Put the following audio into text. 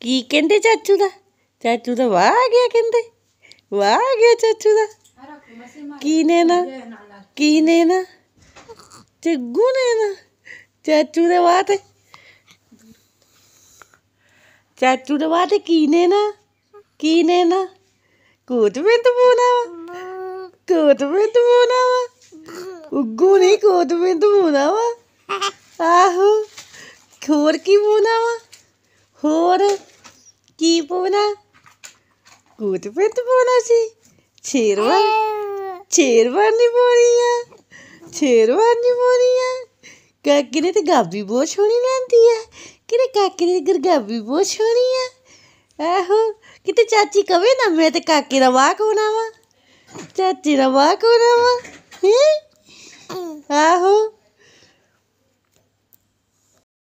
ਕੀ ਕਹਿੰਦੇ ਚਾਚੂ ਦਾ ਚਾਚੂ ਦਾ ਵਾਹ ਆ ਗਿਆ ਕਹਿੰਦੇ ਵਾਹ ਆ ਗਿਆ ਚਾਚੂ ਦਾ ਕੀ ਨੇ ਨਾ ਕੀ ਨੇ ਨਾ ਤੇ ਨੇ ਨਾ ਚਾਚੂ ਦੇ ਵਾਹ ਤੇ ਚਾਚੂ ਦੇ ਵਾਹ ਤੇ ਕੀ ਨੇ ਨਾ ਕੀ ਨੇ ਨਾ ਕੋਟ ਵਿੱਚ ਬੋਨਾ ਵਾ ਕੋਟ ਵਿੱਚ ਬੋਨਾ ਵਾ ਉੱਗੂ ਨਹੀਂ ਕੋਟ ਵਿੱਚ ਬੋਨਾ ਵਾ ਆਹੋ ਖੋਰ ਕੀ ਬੋਨਾ ਵਾ ਹੋਰ ਕੀ ਪਾਉਣਾ ਕੋਟ ਪੈਂਟ ਪਾਉਣਾ ਸੀ ਛੇਰਵਾ ਛੇਰਵਾ ਨਹੀਂ ਪਾਉਣੀ ਆ ਛੇਰਵਾ ਨਹੀਂ ਪਾਉਣੀ ਆ ਕਾਕੀ ਨੇ ਤੇ ਗਾਬੀ ਬਹੁਤ ਸੋਹਣੀ ਲੈਂਦੀ ਆ ਕਿਰੇ ਕਾਕੀ ਦੀ ਗਰਗਾਬੀ ਬਹੁਤ ਸੋਹਣੀ ਆ ਆਹੋ ਕਿਤੇ ਚਾਚੀ ਕਵੇ ਨਾ ਮੈਂ ਤੇ ਕਾਕੇ ਦਾ ਵਾਹ ਕੋਣਾ ਵਾ ਚਾਚੀ ਦਾ ਵਾਹ ਕੋਣਾ ਵਾ ਹੈ